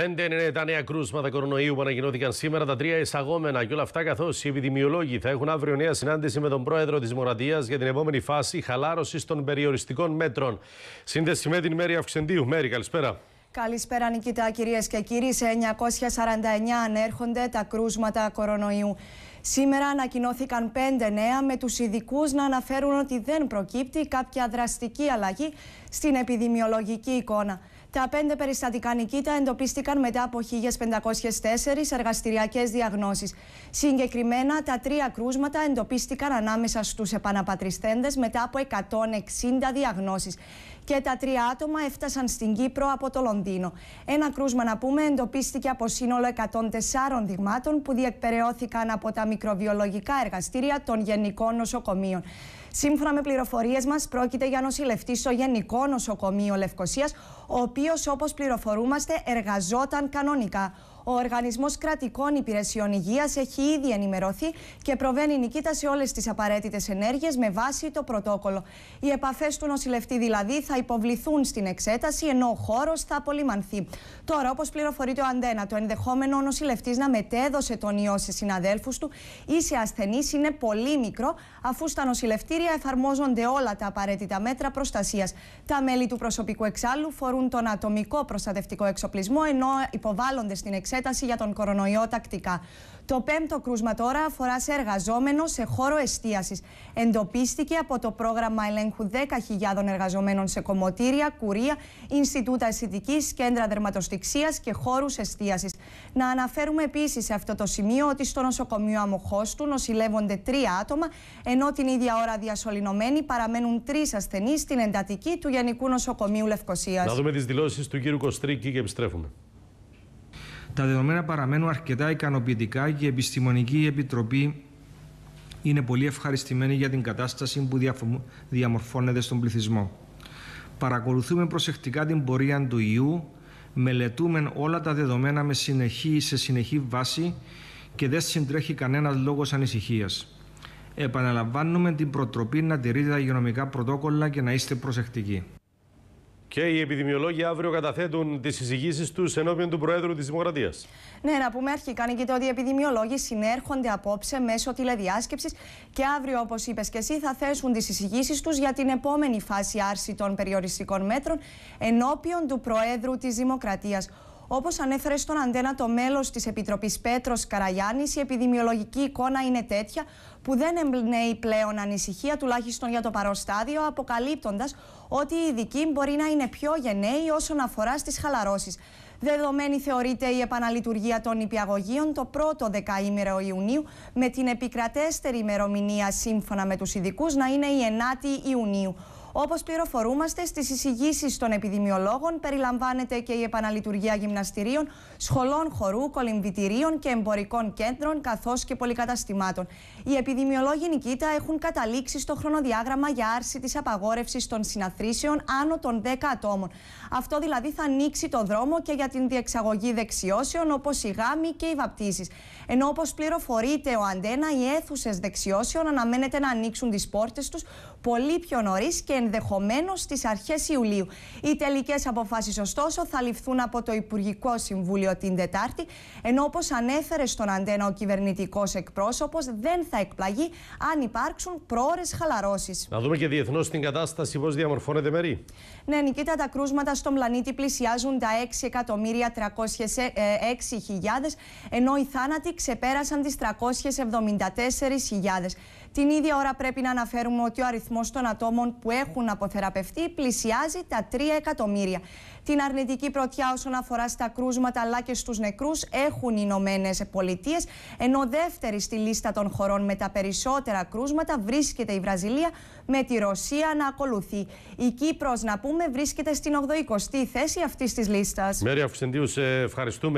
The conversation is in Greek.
Πέντε είναι τα νέα κρούσματα κορονοϊού που ανακοινώθηκαν σήμερα, τα τρία εισαγόμενα και όλα αυτά καθώς οι επιδημιολόγοι θα έχουν αύριο νέα συνάντηση με τον πρόεδρο της Μορατίας για την επόμενη φάση χαλάρωσης των περιοριστικών μέτρων. Σύνδεση με την Μέρη Αυξεντίου. Μέρη, καλησπέρα. Καλησπέρα Νικήτα, κυρίες και κύριοι. Σε 949 ανέρχονται τα κρούσματα κορονοϊού. Σήμερα ανακοινώθηκαν πέντε νέα, με τους ειδικούς να αναφέρουν ότι δεν προκύπτει κάποια δραστική αλλαγή στην επιδημιολογική εικόνα. Τα πέντε περιστατικά νικήτα εντοπίστηκαν μετά από 1.504 εργαστηριακές διαγνώσεις. Συγκεκριμένα, τα τρία κρούσματα εντοπίστηκαν ανάμεσα στους επαναπατριστέντες μετά από 160 διαγνώσεις. Και τα τρία άτομα έφτασαν στην Κύπρο από το Λονδίνο. Ένα κρούσμα, να πούμε, εντοπίστηκε από σύνολο 104 δειγμάτων που διεκπεραιώθηκαν από τα μικροβιολογικά εργαστήρια των Γενικών Νοσοκομείων. Σύμφωνα με πληροφορίες μας, πρόκειται για νοσηλευτή στο Γενικό Νοσοκομείο Λευκοσίας, ο οποίος, όπως πληροφορούμαστε, εργαζόταν κανονικά. Ο Οργανισμός Κρατικών Υπηρεσιών Υγείας έχει ήδη ενημερωθεί και προβαίνει νικήτα σε όλες τις απαραίτητες ενέργειες με βάση το πρωτόκολλο. Οι επαφές του νοσηλευτή δηλαδή θα υποβληθούν στην εξέταση, ενώ ο χώρος θα απολυμανθεί. Τώρα, όπως πληροφορείται ο Αντένα, το ενδεχόμενο ο νοσηλευτής να μετέδωσε τον ιό σε συναδέλφους του ή σε ασθενείς είναι πολύ μικρό, αφού στα νοσηλευτήρια εφαρμόζονται όλα τα απαραίτητα μέτρα προστασίας. Τα μέλη του προσωπικού εξάλλου φορούν τον ατομικό προστατευτικό εξοπλισμό, ενώ υποβάλλονται στην εξέταση εξέταση για τον κορονοϊό τακτικά. Το πέμπτο κρούσμα τώρα αφορά σε εργαζόμενο σε χώρο εστίασης. Εντοπίστηκε από το πρόγραμμα ελέγχου 10.000 εργαζομένων σε κομμωτήρια, κουρία, Ινστιτούτα Αισθητικής, Κέντρα Δερματοστηξίας και χώρους εστίασης. Να αναφέρουμε επίσης σε αυτό το σημείο ότι στο νοσοκομείο Αμοχώστου νοσηλεύονται τρία άτομα, ενώ την ίδια ώρα διασωληνωμένοι παραμένουν τρεις ασθενείς στην εντατική του Γενικού Νοσοκομείου Λευκοσίας. Να δούμε τις δηλώσεις του κύριου Κοστρίκη και επιστρέφουμε. Τα δεδομένα παραμένουν αρκετά ικανοποιητικά και η Επιστημονική Επιτροπή είναι πολύ ευχαριστημένη για την κατάσταση που διαμορφώνεται στον πληθυσμό. Παρακολουθούμε προσεκτικά την πορεία του ιού, μελετούμε όλα τα δεδομένα με συνεχή, σε συνεχή βάση και δεν συντρέχει κανένας λόγος ανησυχίας. Επαναλαμβάνουμε την προτροπή να τηρείτε τα υγειονομικά πρωτόκολλα και να είστε προσεκτικοί. Και οι επιδημιολόγοι αύριο καταθέτουν τις συζητήσεις τους ενώπιον του Προέδρου της Δημοκρατίας. Ναι, να πούμε αρχικά, το ότι οι επιδημιολόγοι συνέρχονται απόψε μέσω τηλεδιάσκεψης και αύριο, όπως είπες και εσύ, θα θέσουν τις συζητήσεις τους για την επόμενη φάση άρση των περιοριστικών μέτρων ενώπιον του Προέδρου της Δημοκρατίας. Όπως ανέφερε στον Αντένα το μέλος της Επιτροπής Πέτρος Καραγιάννης, η επιδημιολογική εικόνα είναι τέτοια που δεν εμπνέει πλέον ανησυχία, τουλάχιστον για το παρόστάδιο, στάδιο, αποκαλύπτοντας ότι οι ειδικοί μπορεί να είναι πιο γενναίοι όσον αφορά στις χαλαρώσεις. Δεδομένη θεωρείται η επαναλειτουργία των υπηαγωγείων το πρώτο δεκαήμερο Ιουνίου, με την επικρατέστερη ημερομηνία σύμφωνα με τους ειδικούς να είναι η 9η Ιουνίου. Όπως πληροφορούμαστε, στις εισηγήσεις των επιδημιολόγων περιλαμβάνεται και η επαναλειτουργία γυμναστηρίων, σχολών χορού, κολυμβητηρίων και εμπορικών κέντρων, καθώς και πολυκαταστημάτων. Οι επιδημιολόγοι Νικήτα έχουν καταλήξει στο χρονοδιάγραμμα για άρση της απαγόρευσης των συναθρήσεων άνω των 10 ατόμων. Αυτό δηλαδή θα ανοίξει το δρόμο και για την διεξαγωγή δεξιώσεων όπως η γάμη και οι βαπτίσεις. Ενώ όπως πληροφορείται ο Αντένα, οι αίθουσες δεξιώσεων αναμένεται να ανοίξουν τις πόρτες τους πολύ πιο νωρίς και ενδεχομένως στις αρχές Ιουλίου. Οι τελικές αποφάσεις ωστόσο, θα ληφθούν από το Υπουργικό Συμβούλιο την Τετάρτη, ενώ όπως ανέφερε στον Αντένα ο κυβερνητικός εκπρόσωπος, δεν θα εκπλαγεί αν υπάρξουν πρόορες χαλαρώσεις. Να δούμε και διεθνώς την κατάσταση, πώς διαμορφώνεται μερή. Ναι, Νικήτα, τα κρούσματα στον πλανήτη πλησιάζουν τα 6.306.000, ενώ οι θάνατοι ξεπέρασαν τις 374.000. Την ίδια ώρα πρέπει να αναφέρουμε ότι ο αριθμός των ατόμων που έχουν έχουν αποθεραπευτεί πλησιάζει τα 3 εκατομμύρια. Την αρνητική πρωτιά όσον αφορά στα κρούσματα αλλά και στους νεκρούς έχουν οι Ηνωμένες Πολιτείες, ενώ δεύτερη στη λίστα των χωρών με τα περισσότερα κρούσματα βρίσκεται η Βραζιλία με τη Ρωσία να ακολουθεί. Η Κύπρος να πούμε βρίσκεται στην 80η θέση αυτής της λίστας. Ε, ευχαριστούμε.